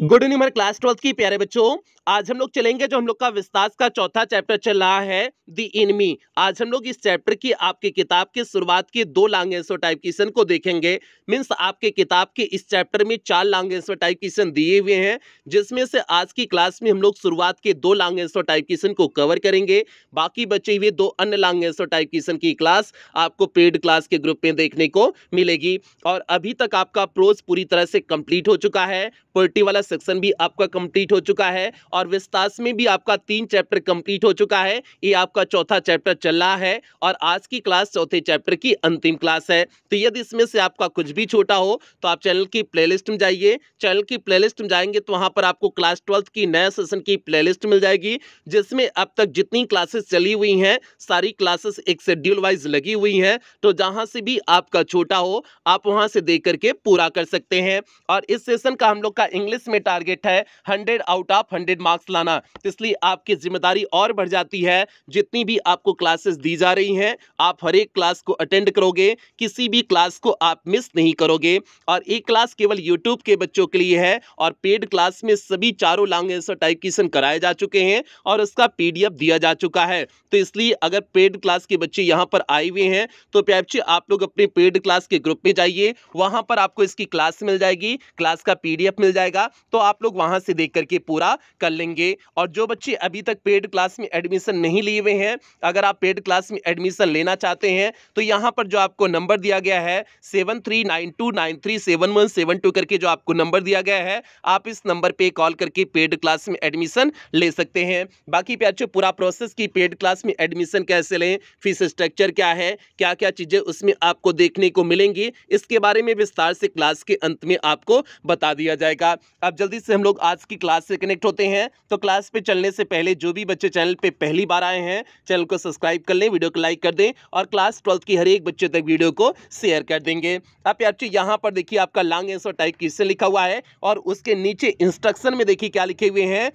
Good evening हमारे class twelfth की प्यारे बच्चों आज हम लोग चलेंगे जो हम लोग का विस्तार का चौथा चैप्टर चल रहा है दी इनमी आज हम लोग इस चैप्टर की आपके किताब के शुरुआत के दो लांग एंसर टाइप क्वेश्चन को देखेंगे मीन्स आपके किताब के इस चैप्टर में चार लांग एंसर टाइप क्वेश्चन दिए हुए हैं जिसमें से आज की क्लास में हम लोग शुरुआत के दो लांग एंसर टाइप क्वेश्चन को कवर करेंगे बाकी बचे हुए दो अन्य लांग एंसर टाइप क्वेश्चन की क्लास आपको पेड क्लास के ग्रुप में देखने को मिलेगी और अभी तक आपका प्रोज पूरी तरह से कंप्लीट हो चुका है पोल्ट्री वाला सेक्शन भी आपका कंप्लीट हो चुका है और विस्तार में भी आपका तीन चैप्टर कंप्लीट हो चुका है ये आपका चौथा चैप्टर चल रहा है और आज की क्लास चौथे चैप्टर की अंतिम क्लास है तो यदि इसमें से आपका कुछ भी छोटा हो तो आप चैनल की प्ले में जाइए चैनल की प्ले में जाएंगे तो वहाँ पर आपको क्लास ट्वेल्थ की नया सेशन की प्ले मिल जाएगी जिसमें अब तक जितनी क्लासेस चली हुई हैं सारी क्लासेस एक शेड्यूल वाइज लगी हुई हैं तो जहाँ से भी आपका छोटा हो आप वहाँ से देख करके पूरा कर सकते हैं और इस सेशन का हम लोग का इंग्लिश में में टारगेट है hundred out of hundred marks लाना तो इसलिए आपकी जिम्मेदारी और बढ़ जाती है जितनी भी आपको क्लासेस दी जा रही हैं आप हर एक क्लास को अटेंड करोगे किसी भी क्लास को आप मिस नहीं करोगे और एक क्लास केवल यूट्यूब के बच्चों के लिए है और पेड क्लास में सभी चारों लैंग्वेज और टाइप क्वेश्चन कराए जा चुके हैं और उसका पी दिया जा चुका है तो इसलिए अगर पेड क्लास के बच्चे यहाँ पर आए हुए हैं तो प्याची आप लोग अपने पेड क्लास के ग्रुप में जाइए वहाँ पर आपको इसकी क्लास मिल जाएगी क्लास का पी मिल जाएगा तो आप लोग वहाँ से देख करके पूरा कर लेंगे और जो बच्चे अभी तक पेड क्लास में एडमिशन नहीं लिए हुए हैं अगर आप पेड क्लास में एडमिशन लेना चाहते हैं तो यहाँ पर जो आपको नंबर दिया गया है seven three nine two nine three seven one seven two करके जो आपको नंबर दिया गया है आप इस नंबर पर कॉल करके पेड क्लास में एडमिशन ले सकते हैं बाकी प्याचो पूरा प्रोसेस की पेड क्लास में एडमिशन कैसे लें फीस स्ट्रक्चर क्या है क्या क्या चीज़ें उसमें आपको देखने को मिलेंगी इसके बारे में विस्तार से क्लास के अंत में आपको बता दिया जाएगा अब जल्दी से हम लोग आज की क्लास से कनेक्ट होते हैं तो क्लास पे चलने से पहले जो भी बच्चे चैनल पे पहली बार आए हैं चैनल को सब्सक्राइब कर लें वीडियो को लाइक कर दें और क्लास ट्वेल्थ की हर एक बच्चे तक वीडियो को शेयर कर देंगे आप बच्चे यहाँ पर देखिए आपका लॉन्ग एंसर टाइप क्वेश्चन लिखा हुआ है और उसके नीचे इंस्ट्रक्शन में देखिए क्या लिखे हुए हैं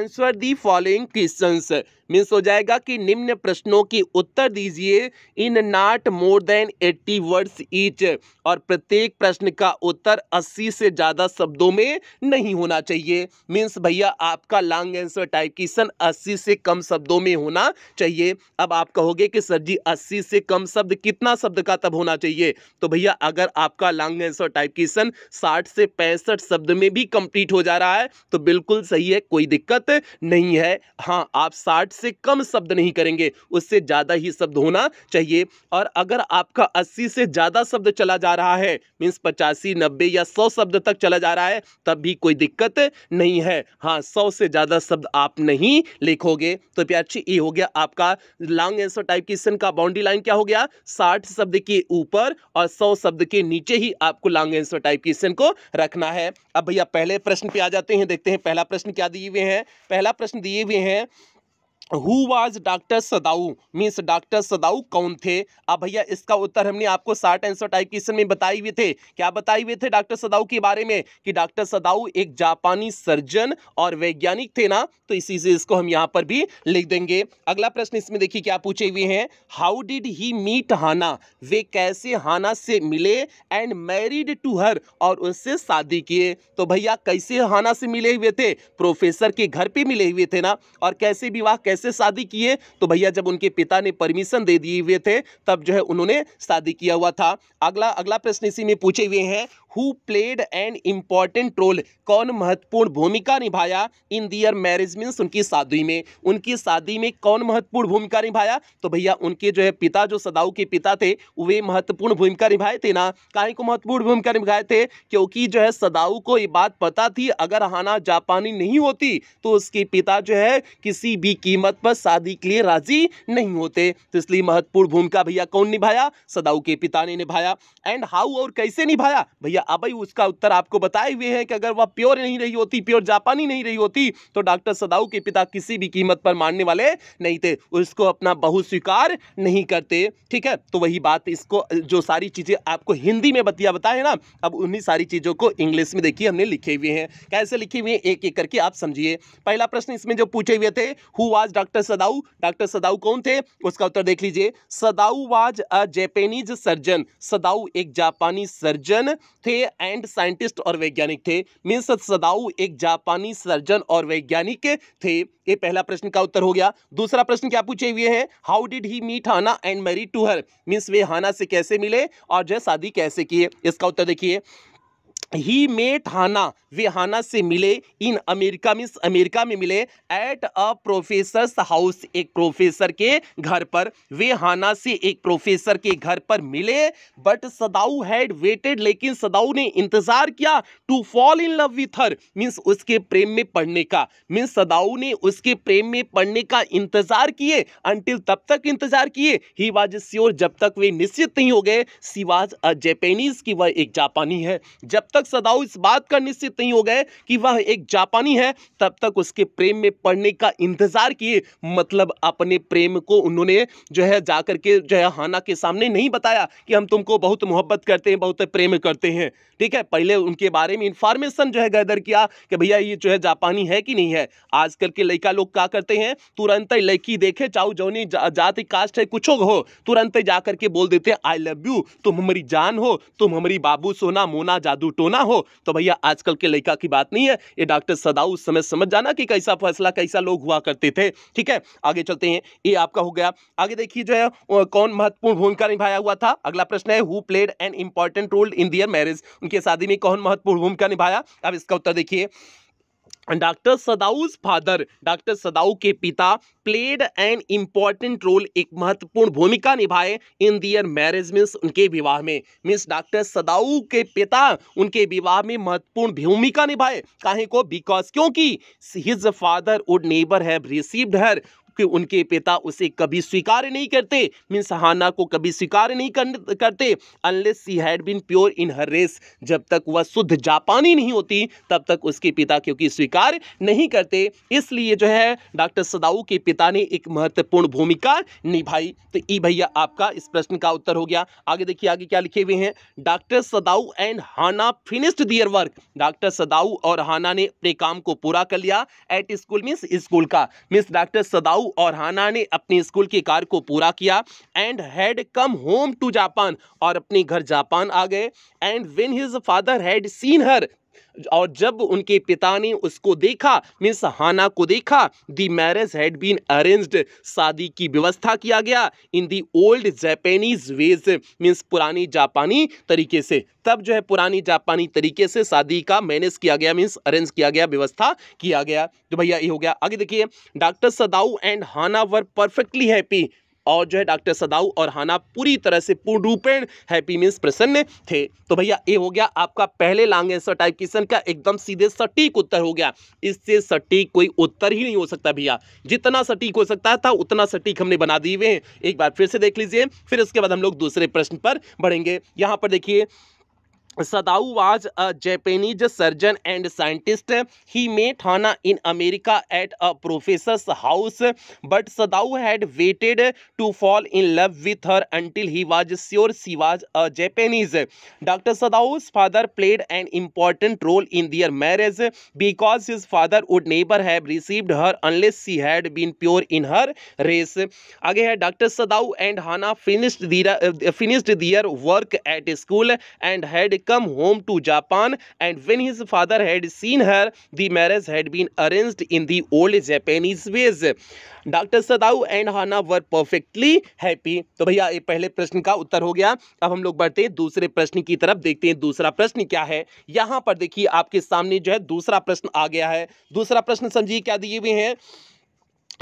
answer the following question means हो जाएगा कि निम्न प्रश्नों की उत्तर दीजिए in not more than eighty words each और प्रत्येक प्रश्न का उत्तर अस्सी से ज़्यादा शब्दों में नहीं नहीं होना चाहिए मीन्स भैया आपका लॉन्ग आंसर टाइप क्वेश्चन 80 से कम शब्दों में होना चाहिए अब आप कहोगे कि सर जी अस्सी से कम शब्द कितना शब्द का तब होना चाहिए तो भैया अगर आपका लॉन्ग आंसर टाइप क्वेश्चन साठ से पैंसठ शब्द में भी कंप्लीट हो जा रहा है तो बिल्कुल सही है कोई दिक्कत नहीं है हाँ आप साठ से कम शब्द नहीं करेंगे उससे ज़्यादा ही शब्द होना चाहिए और अगर आपका अस्सी से ज़्यादा शब्द चला जा रहा है मीन्स पचासी नब्बे या सौ शब्द तक चला जा रहा है तब भी कोई दिक्कत नहीं है हाँ सौ से ज़्यादा शब्द आप नहीं लिखोगे तो प्याची ये हो गया आपका लॉन्ग एंसर टाइप क्वेश्चन का बाउंड्री लाइन क्या हो गया साठ शब्द के ऊपर और सौ शब्द के नीचे ही आपको लॉन्ग एंसर टाइप क्वेश्चन को रखना है अब भैया पहले प्रश्न पे आ जाते हैं देखते हैं पहला प्रश्न क्या दिए हुए हैं पहला प्रश्न दिए हुए हैं who was doctor Sadao means doctor Sadao कौन थे अब भैया इसका उत्तर हमने आपको शार्ट आंसर टाइप क्वेश्चन में बताए हुए थे क्या बताए हुए थे डॉक्टर सदाऊ के बारे में कि डॉक्टर सदाऊ एक जापानी सर्जन और वैज्ञानिक थे ना तो इसी से इसको हम यहाँ पर भी लिख देंगे अगला प्रश्न इसमें देखिए क्या पूछे हुए हैं how did he meet Hana वे कैसे हाना से मिले एंड मैरिड टू हर और उससे शादी किए तो भैया कैसे हाना से मिले हुए थे प्रोफेसर के घर पर मिले हुए थे ना और कैसे विवाह कैसे कैसे शादी किए तो भैया जब उनके पिता ने परमिशन दे दिए हुए थे तब जो है उन्होंने शादी किया हुआ था अगला अगला प्रश्न इसी में पूछे हुए हैं who played an important role कौन महत्वपूर्ण भूमिका निभाया इन दियर मैरिज मीन्स उनकी शादी में उनकी शादी में कौन महत्वपूर्ण भूमिका निभाया तो भैया उनके जो है पिता जो सदाऊ के पिता थे वे महत्वपूर्ण भूमिका निभाए थे ना काहे को महत्वपूर्ण भूमिका निभाए थे क्योंकि जो है सदाऊ को ये बात पता थी अगर हाना जापानी नहीं होती तो उसके पिता जो है किसी भी कीमत पर शादी के लिए राजी नहीं होते तो इसलिए महत्वपूर्ण भूमिका भैया कौन निभाया सदाऊ के पिता ने निभाया एंड हाउ और कैसे निभाया भैया अब भाई उसका उत्तर आपको बताए हुए हैं कि अगर वह प्योर नहीं रही होती प्योर जापानी नहीं रही होती तो डॉक्टर सदाऊ के पिता किसी भी कीमत पर मारने वाले नहीं थे उसको अपना बहु स्वीकार नहीं करते ठीक है तो वही बात इसको जो सारी चीज़ें आपको हिंदी में बतिया बताए ना अब उन्हीं सारी चीज़ों को इंग्लिश में देखिए हमने लिखे हुए हैं कैसे लिखे हुए हैं एक एक करके आप समझिए पहला प्रश्न इसमें जो पूछे हुए थे who was doctor Sadao doctor Sadao कौन थे उसका उत्तर देख लीजिए सदाऊ वाज अ जैपेनीज सर्जन सदाऊ एक जापानी सर्जन थे थे एंड साइंटिस्ट और वैज्ञानिक थे मीन्स सदाऊ एक जापानी सर्जन और वैज्ञानिक थे ये पहला प्रश्न का उत्तर हो गया दूसरा प्रश्न क्या पूछे हुए हैं how did he meet Hana and marry to her means वे हाना से कैसे मिले और जय शादी कैसे किए इसका उत्तर देखिए ही मेट हाना वे हाना से मिले इन अमेरिका मीन्स अमेरिका में मिले एट अ प्रोफेसर्स हाउस एक प्रोफेसर के घर पर वे हाना से एक प्रोफेसर के घर पर मिले बट सदाऊ हैड वेटेड लेकिन सदाऊ ने इंतजार किया to fall in love with her means उसके प्रेम में पढ़ने का मीन्स सदाऊ ने उसके प्रेम में पढ़ने का इंतजार किए अंटिल तब तक इंतजार किए ही वाज श्योर जब तक वे निश्चित नहीं हो गए सी वाज अ जैपेनीज की वह एक जापानी है जब तक सदाओ इस बात का निश्चित नहीं हो गए कि वह एक जापानी है तब तक उसके प्रेम में पड़ने का इंतजार किए मतलब अपने प्रेम को उन्होंने जो है जाकर के जो है हाना के सामने नहीं बताया कि हम तुमको बहुत मोहब्बत करते हैं बहुत प्रेम करते हैं ठीक है पहले उनके बारे में इंफॉर्मेशन जो है गैदर किया कि भैया ये जो है जापानी है कि नहीं है आजकल के लड़का लोग क्या करते हैं तुरंत ही लड़की देखे चाहो जौनी जा, जाति कास्ट है कुछ हो तुरंत जाकर के बोल देते हैं आई लव यू तुम हमारी जान हो तुम हमारी बाबू सोना मोना जादू टोना सोना हो तो भैया आजकल के लड़का की बात नहीं है ये डॉक्टर सदाऊ उस समय समझ जाना कि कैसा फैसला कैसा लोग हुआ करते थे ठीक है आगे चलते हैं ये आपका हो गया आगे देखिए जो है कौन महत्वपूर्ण भूमिका निभाया हुआ था अगला प्रश्न है who played an important role in their marriage उनके शादी में कौन महत्वपूर्ण भूमिका निभाया अब इसका उत्तर देखिए doctor Sadao's father doctor Sadao के पिता प्लेड एन इम्पॉर्टेंट रोल एक महत्वपूर्ण भूमिका निभाए इन दियर मैरिज मीन्स उनके विवाह में मीन्स डॉक्टर सदाऊ के पिता उनके विवाह में महत्वपूर्ण भूमिका निभाए काहे को बिकॉज क्योंकि his father would never have received her कि उनके पिता उसे कभी स्वीकार नहीं करते मीन्स हाना को कभी स्वीकार नहीं करते unless she had been pure in her race जब तक वह शुद्ध जापानी नहीं होती तब तक उसके पिता क्योंकि स्वीकार नहीं करते इसलिए जो है डॉक्टर सदाऊ के पिता ने एक महत्वपूर्ण भूमिका निभाई तो ई भैया आपका इस प्रश्न का उत्तर हो गया आगे देखिए आगे क्या लिखे हुए हैं doctor Sadao and Hana finished their work doctor Sadao और हाना ने अपने काम को पूरा कर लिया एट स्कूल मीन्स स्कूल का मीन्स डॉक्टर सदाऊ और हाना ने अपने स्कूल की कार्य को पूरा किया and had come home to Japan और अपने घर जापान आ गए and when his father had seen her और जब उनके पिता ने उसको देखा मिस हाना को देखा the marriage had been arranged शादी की व्यवस्था किया गया in the old Japanese ways means पुरानी जापानी तरीके से तब जो है पुरानी जापानी तरीके से शादी का मैनेज किया गया मीन्स अरेंज किया गया व्यवस्था किया गया तो भैया ये हो गया आगे देखिए doctor Sadao and Hana were perfectly happy और जो है डॉक्टर सदाऊ और हाना पूरी तरह से पूर्ण रूपेण हैप्पी मीन्स प्रसन्न थे तो भैया ये हो गया आपका पहले लॉन्ग एंसर टाइप क्वेश्चन का एकदम सीधे सटीक उत्तर हो गया इससे सटीक कोई उत्तर ही नहीं हो सकता भैया जितना सटीक हो सकता था उतना सटीक हमने बना दिए हुए हैं एक बार फिर से देख लीजिए फिर उसके बाद हम लोग दूसरे प्रश्न पर बढ़ेंगे यहाँ पर देखिए Sadao was a Japanese surgeon and scientist he met Hana in America at a professor house but Sadao had waited to fall in love with her until he was sure she was a Japanese doctor Sadao's father played an important role in their marriage because his father would never have received her unless she had been pure in her race आगे है doctor Sadao and Hana finished their finished their work at school and had come home to Japan and when his father had seen her, the marriage had been arranged in the old Japanese ways. Doctor Sadao and Hana were perfectly happy तो भैया ये पहले प्रश्न का उत्तर हो गया अब हम लोग बढ़ते हैं दूसरे प्रश्न की तरफ देखते हैं दूसरा प्रश्न क्या है यहाँ पर देखिए आपके सामने जो है दूसरा प्रश्न आ गया है दूसरा प्रश्न समझिए क्या दिए हुए हैं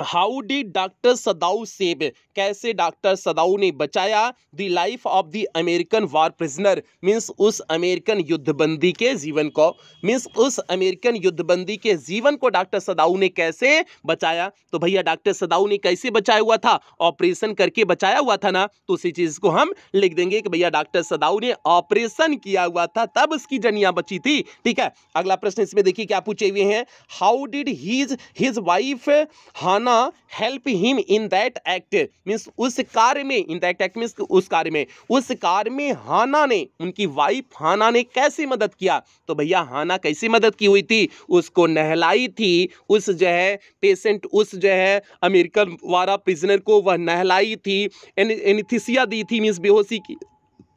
हाउ डी डॉक्टर सदाऊ सेब कैसे डॉक्टर सदाऊ ने बचाया the life of the American war prisoner means उस अमेरिकन युद्धबंदी के जीवन को मीन्स उस अमेरिकन युद्धबंदी के जीवन को डॉक्टर सदाऊ ने कैसे बचाया तो भैया डॉक्टर सदाऊ ने कैसे बचाया हुआ था ऑपरेशन करके बचाया हुआ था ना तो उसी चीज़ को हम लिख देंगे कि भैया डॉक्टर सदाऊ ने ऑपरेशन किया हुआ था तब उसकी जनियाँ बची थी ठीक है अगला प्रश्न इसमें देखिए क्या पूछे हुए हैं how did his his wife Hana करना help him in that act means उस कार्य में इन दैट एक्ट मीन्स उस कार्य में उस कार्य में हाना ने उनकी वाइफ हाना ने कैसे मदद किया तो भैया हाना कैसे मदद की हुई थी उसको नहलाई थी उस जो है पेशेंट उस जो है अमेरिकन वाला प्रिजनर को वह नहलाई थी एन, एनिथिसिया दी थी मीन्स बेहोशी की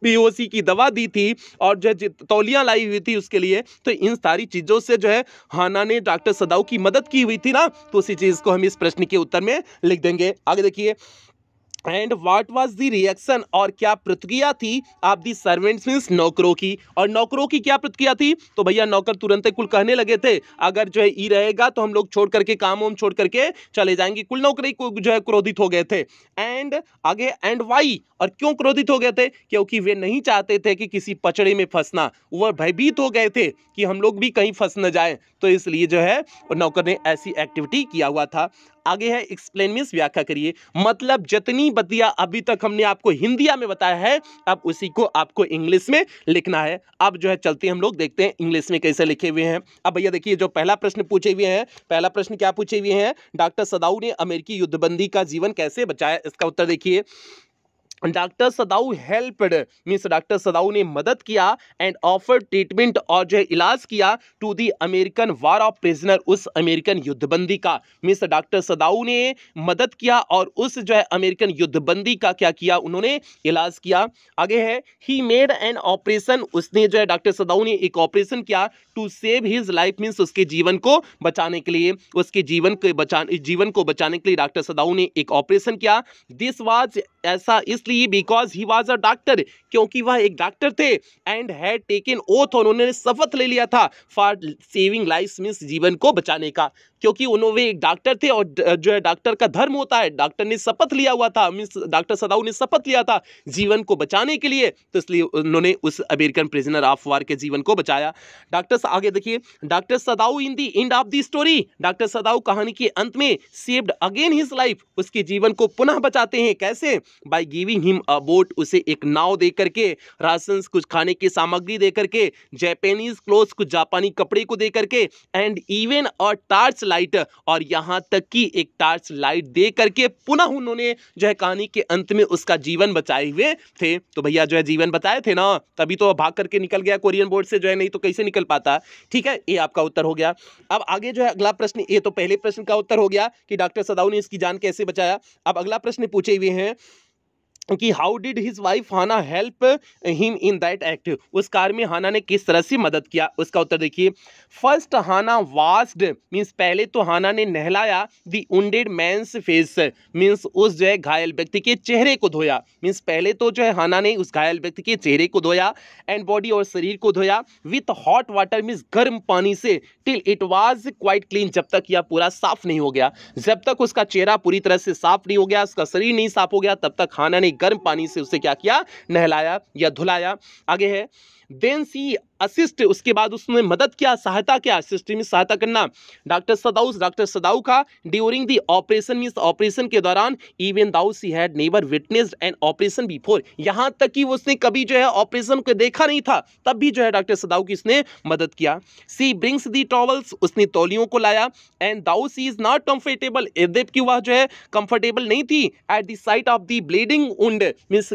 पीओसी की दवा दी थी और जो है तौलियाँ लाई हुई थी उसके लिए तो इन सारी चीज़ों से जो है हाना ने डॉक्टर सदाऊ की मदद की हुई थी ना तो उसी चीज़ को हम इस प्रश्न के उत्तर में लिख देंगे आगे देखिए and what was the reaction और क्या प्रतिक्रिया थी आप दी सर्वेंट्स मीन्स नौकरों की और नौकरों की क्या प्रतिक्रिया थी तो भैया नौकर तुरंत कुल कहने लगे थे अगर जो है ई रहेगा तो हम लोग छोड़ करके काम वाम छोड़ करके चले जाएंगे कुल नौकरी जो है क्रोधित हो गए थे एंड आगे एंड वाई और क्यों क्रोधित हो गए थे क्योंकि वे नहीं चाहते थे कि किसी पचड़े में फंसना वह भयभीत हो गए थे कि हम लोग भी कहीं फंस न जाए तो इसलिए जो है नौकर ने ऐसी एक्टिविटी किया हुआ था आगे है एक्सप्लेन मीन व्याख्या करिए मतलब जितनी बतिया अभी तक हमने आपको हिंदिया में बताया है अब उसी को आपको इंग्लिश में लिखना है अब जो है चलते हम लोग देखते हैं इंग्लिश में कैसे लिखे हुए हैं अब भैया देखिए जो पहला प्रश्न पूछे हुए हैं पहला प्रश्न क्या पूछे हुए हैं डॉक्टर सदाऊ ने अमेरिकी युद्धबंदी का जीवन कैसे बचाया इसका उत्तर देखिए doctor Sadao helped means doctor Sadao ने मदद किया एंड ऑफर ट्रीटमेंट और जो है इलाज किया to the American war of prisoner उस अमेरिकन युद्धबंदी का मीन्स डॉक्टर सदाऊ ने मदद किया और उस जो है अमेरिकन युद्धबंदी का क्या किया उन्होंने इलाज किया आगे है ही मेड एंड ऑपरेशन उसने जो है डॉक्टर सदाऊ ने एक ऑपरेशन किया to save his life means उसके जीवन को बचाने के लिए उसके जीवन के बचा जीवन को बचाने के लिए डॉक्टर सदाऊ ने एक ऑपरेशन किया दिस वॉज ऐसा इसलिए because he was a doctor क्योंकि वह एक डॉक्टर थे एंड हैड टेकन ओथ उन्होंने शपथ ले लिया था फॉर सेविंग लाइफ मीन्स जीवन को बचाने का क्योंकि उन्होंने एक डॉक्टर थे और जो है डॉक्टर का धर्म होता है डॉक्टर ने शपथ लिया हुआ था मीन डॉक्टर सदाऊ ने शपथ लिया था जीवन को बचाने के लिए तो इसलिए उन्होंने उस अमेरिकन प्रिजनर ऑफ वार के जीवन को बचाया डॉक्टर आगे देखिए doctor Sadao in the end of the story doctor Sadao कहानी के अंत में सेव्ड अगेन हिज लाइफ उसके जीवन को पुनः बचाते हैं कैसे by giving him a boat उसे एक नाव दे करके राशन कुछ खाने की सामग्री दे करके जैपनीज क्लोथ कुछ जापानी कपड़े को दे करके and even a torch light और यहाँ तक कि एक टार्च लाइट दे करके पुनः उन्होंने जो है कहानी के अंत में उसका जीवन बचाए हुए थे तो भैया जो है जीवन बताए थे ना तभी तो भाग करके निकल गया कोरियन बोर्ड से जो है नहीं तो कैसे निकल पाता ठीक है ये आपका उत्तर हो गया अब आगे जो है अगला प्रश्न ये तो पहले प्रश्न का उत्तर हो गया कि डॉक्टर सदाऊ ने इसकी जान कैसे बचाया अब अगला प्रश्न पूछे हुए हैं कि how did his wife Hana help him in that act उस कार में हाना ने किस तरह से मदद किया उसका उत्तर देखिए फर्स्ट हाना वास्ड मीन्स पहले तो हाना ने नहलाया the wounded man's face means उस जो है घायल व्यक्ति के चेहरे को धोया मीन्स पहले तो जो है हाना ने उस घायल व्यक्ति के चेहरे को धोया एंड बॉडी और शरीर को धोया विथ हॉट वाटर मीन्स गर्म पानी से till it was quite clean जब तक यह पूरा साफ नहीं हो गया जब तक उसका चेहरा पूरी तरह से साफ नहीं हो गया उसका शरीर नहीं साफ हो गया तब तक हाना ने गर्म पानी से उसे क्या किया नहलाया या धुलाया आगे है देन सी असिस्ट उसके बाद उसने मदद किया सहायता किया असिस्ट मीन सहायता करना डॉक्टर सदाउस डॉक्टर सदाऊ का during the operation mean operation के दौरान even though he had never witnessed an operation before यहाँ तक कि उसने कभी जो है ऑपरेशन को देखा नहीं था तब भी जो है डॉक्टर सदाऊ की इसने मदद किया सी ब्रिंग्स दी टॉवल्स उसने तौलियों को लाया and though is not comfortable यद्यप की वह जो है कंफर्टेबल नहीं थी at the sight of the bleeding wound means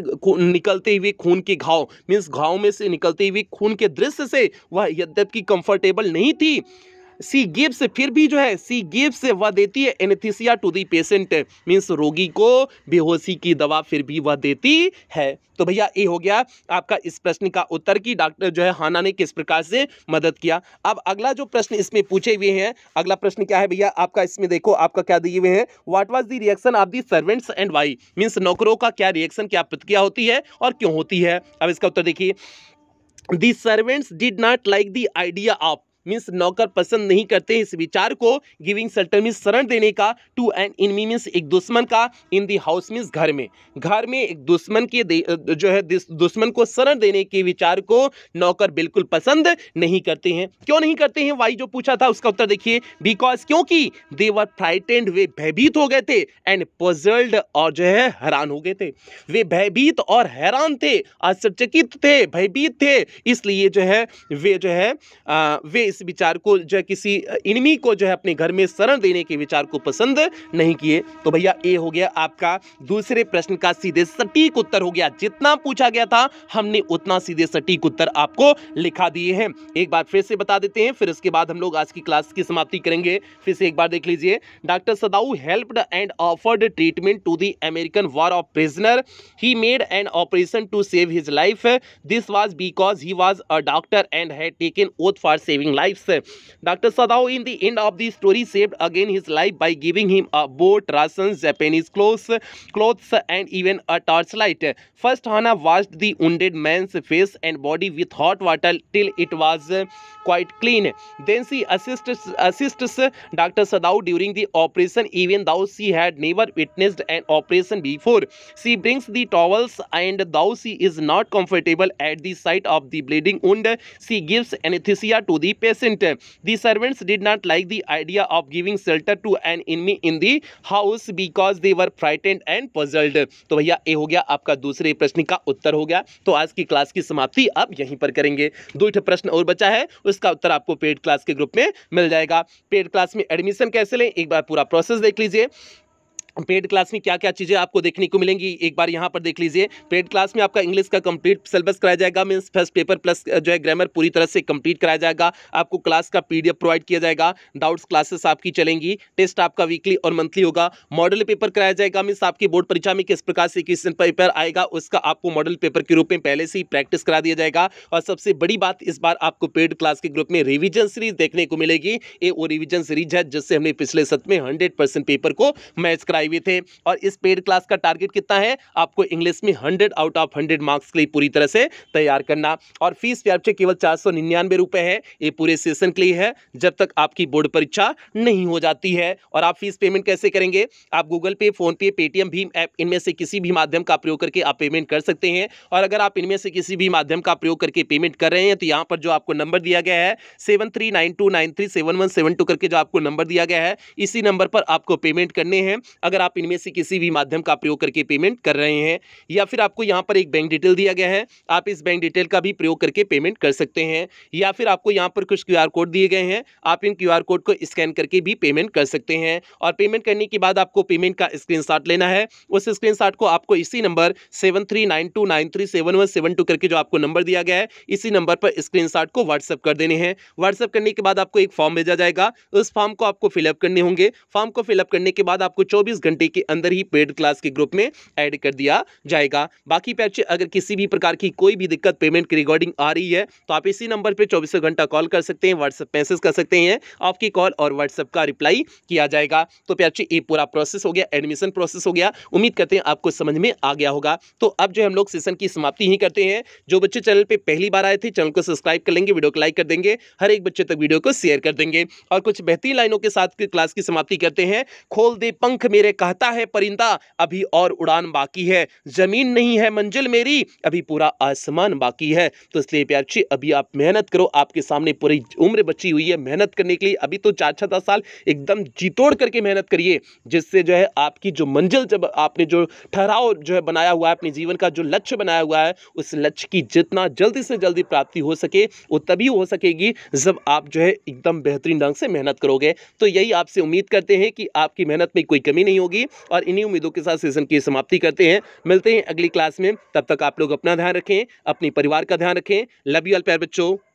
निकलते हुए खून के घाव मीन्स घाव में से निकलते बहती हुई खून के दृश्य से वह यद्यपि कंफर्टेबल नहीं थी सी गिव्स फिर भी जो है सी गिव्स वह देती है anaesthesia to the patient means रोगी को बेहोशी की दवा फिर भी वह देती है तो भैया ये हो गया आपका इस प्रश्न का उत्तर कि डॉक्टर जो है हाना ने किस प्रकार से मदद किया अब अगला जो प्रश्न इसमें पूछे हुए हैं अगला प्रश्न क्या है भैया आपका इसमें देखो आपका क्या दिए हुए हैं what was the reaction of the servants and why means नौकरों का क्या रिएक्शन क्या प्रतिक्रिया होती है और क्यों होती है अब इसका उत्तर देखिए the servants did not like the idea of means नौकर पसंद नहीं करते इस विचार को गिविंग सल्टर मीन्स शरण देने का टू एन इनमी मीन्स एक दुश्मन का इन दी हाउस मीन्स घर में घर में एक दुश्मन के जो है दुश्मन को शरण देने के विचार को नौकर बिल्कुल पसंद नहीं करते हैं क्यों नहीं करते हैं वाई जो पूछा था उसका उत्तर देखिए बिकॉज क्योंकि देवर फ्राइटेंड वे भयभीत हो गए थे एंड पजल्ड और जो है हैरान हो गए थे वे भयभीत और हैरान थे आश्चर्यचकित थे भयभीत थे इसलिए जो है वे जो है आ, वे इस विचार को जो है किसी इनमी को जो है अपने घर में शरण देने के विचार को पसंद नहीं किए तो भैया ए हो गया आपका दूसरे प्रश्न का सीधे सटीक उत्तर हो गया जितना पूछा गया था हमने उतना सीधे सटीक उत्तर आपको लिखा दिए हैं एक बार फिर से बता देते हैं फिर इसके बाद हम लोग आज की क्लास की समाप्ति करेंगे फिर से एक बार देख लीजिए doctor Sadao helped and offered treatment to the American war of prisoner he made and operation to save his life this was because he was a doctor and had taken oath for saving life lives. Dr. Sadao, in the end of the story, saved again his life by giving him a boat, rations, Japanese clothes, clothes, and even a torchlight. First, Hana washed the wounded man's face and body with hot water till it was uh, quite clean. Then she assists, assists uh, Dr. Sadao during the operation, even though she had never witnessed an operation before. She brings the towels, and though she is not comfortable at the sight of the bleeding wound, she gives anesthesia to the patient. peasant. Uh, the servants did not like the idea of giving shelter to an enemy in the house because they were frightened and puzzled. तो भैया ए हो गया आपका दूसरे प्रश्न का उत्तर हो गया तो आज की क्लास की समाप्ति आप यहीं पर करेंगे दो प्रश्न और बचा है उसका उत्तर आपको पेड क्लास के ग्रुप में मिल जाएगा पेड क्लास में एडमिशन कैसे लें एक बार पूरा प्रोसेस देख लीजिए पेड क्लास में क्या क्या चीज़ें आपको देखने को मिलेंगी एक बार यहाँ पर देख लीजिए पेड क्लास में आपका इंग्लिश का कंप्लीट सिलेबस कराया जाएगा मीन्स फर्स्ट पेपर प्लस जो है ग्रामर पूरी तरह से कंप्लीट कराया जाएगा आपको क्लास का पीडीएफ प्रोवाइड किया जाएगा डाउट्स क्लासेस आपकी चलेंगी टेस्ट आपका वीकली और मंथली होगा मॉडल पेपर कराया जाएगा मीन्स आपकी बोर्ड परीक्षा में किस प्रकार से क्वेश्चन पेपर आएगा उसका आपको मॉडल पेपर के रूप में पहले से ही प्रैक्टिस करा दिया जाएगा और सबसे बड़ी बात इस बार आपको पेड क्लास के ग्रुप में रिविजन सीरीज देखने को मिलेगी ये वो रिविजन सीरीज है जिससे हमने पिछले सत्र में हंड्रेड पेपर को मैच कराया आए हुए थे और इस पेड क्लास का टारगेट कितना है आपको इंग्लिश में hundred out of hundred marks के लिए पूरी तरह से तैयार करना और फीस व्यापचे केवल चार सौ निन्यानवे रुपये है ये पूरे सेशन के लिए है जब तक आपकी बोर्ड परीक्षा नहीं हो जाती है और आप फीस पेमेंट कैसे करेंगे आप गूगल पे फोनपे पेटीएम भीम ऐप इनमें से किसी भी माध्यम का प्रयोग करके आप पेमेंट कर सकते हैं और अगर आप इनमें से किसी भी माध्यम का प्रयोग करके पेमेंट कर रहे हैं तो यहाँ पर जो आपको नंबर दिया गया है seven three nine two nine three seven one seven two करके जो आपको नंबर दिया गया है इसी नंबर पर आपको पेमेंट करने हैं अगर आप इनमें से किसी भी माध्यम का प्रयोग करके पेमेंट कर रहे हैं या फिर आपको यहाँ पर एक बैंक डिटेल दिया गया है आप इस बैंक डिटेल का भी प्रयोग करके पेमेंट कर सकते हैं या फिर आपको यहाँ पर कुछ क्यू कोड दिए गए हैं आप इन क्यू कोड को स्कैन करके भी पेमेंट कर सकते हैं और पेमेंट करने के बाद आपको पेमेंट का स्क्रीन लेना है उस स्क्रीन को आपको इसी नंबर सेवन करके जो आपको नंबर दिया गया है इसी नंबर पर स्क्रीन को व्हाट्सअप कर देने हैं व्हाट्सअप करने के बाद आपको एक फॉर्म भेजा जाएगा उस फॉर्म को आपको फिलअप करने होंगे फॉर्म को फिलअप करने के बाद आपको चौबीस घंटे के अंदर ही पेड क्लास के ग्रुप में ऐड कर दिया जाएगा बाकी बच्चे अगर किसी भी प्रकार की कोई भी दिक्कत पेमेंट की रिकॉर्डिंग आ रही है तो आप इसी नंबर पर चौबीसों घंटा कॉल कर सकते हैं व्हाट्सएप मैसेज कर सकते हैं आपकी कॉल और व्हाट्सएप का रिप्लाई किया जाएगा तो प्याची ये पूरा प्रोसेस हो गया एडमिशन प्रोसेस हो गया उम्मीद करते हैं आपको समझ में आ गया होगा तो अब जो हम लोग सेशन की समाप्ति ही करते हैं जो बच्चे चैनल पर पहली बार आए थे चैनल को सब्सक्राइब कर लेंगे वीडियो को लाइक कर देंगे हर एक बच्चे तक वीडियो को शेयर कर देंगे और कुछ बेहतरीन लाइनों के साथ क्लास की समाप्ति करते हैं खोल दे पंख मेरे कहता है परिंदा अभी और उड़ान बाकी है ज़मीन नहीं है मंजिल मेरी अभी पूरा आसमान बाकी है तो इसलिए प्यार्ची अभी आप मेहनत करो आपके सामने पूरी उम्र बची हुई है मेहनत करने के लिए अभी तो चार छः साल एकदम जीतोड़ करके मेहनत करिए जिससे जो है आपकी जो मंजिल जब आपने जो ठहराव जो है बनाया हुआ है अपने जीवन का जो लक्ष्य बनाया हुआ है उस लक्ष्य की जितना जल्दी से जल्दी प्राप्ति हो सके वो तभी हो सकेगी जब आप जो है एकदम बेहतरीन ढंग से मेहनत करोगे तो यही आपसे उम्मीद करते हैं कि आपकी मेहनत में कोई कमी नहीं होगी और इन्हीं उम्मीदों के साथ सेशन की समाप्ति करते हैं मिलते हैं अगली क्लास में तब तक आप लोग अपना ध्यान रखें अपने परिवार का ध्यान रखें लव यू ऑल प्यार बच्चों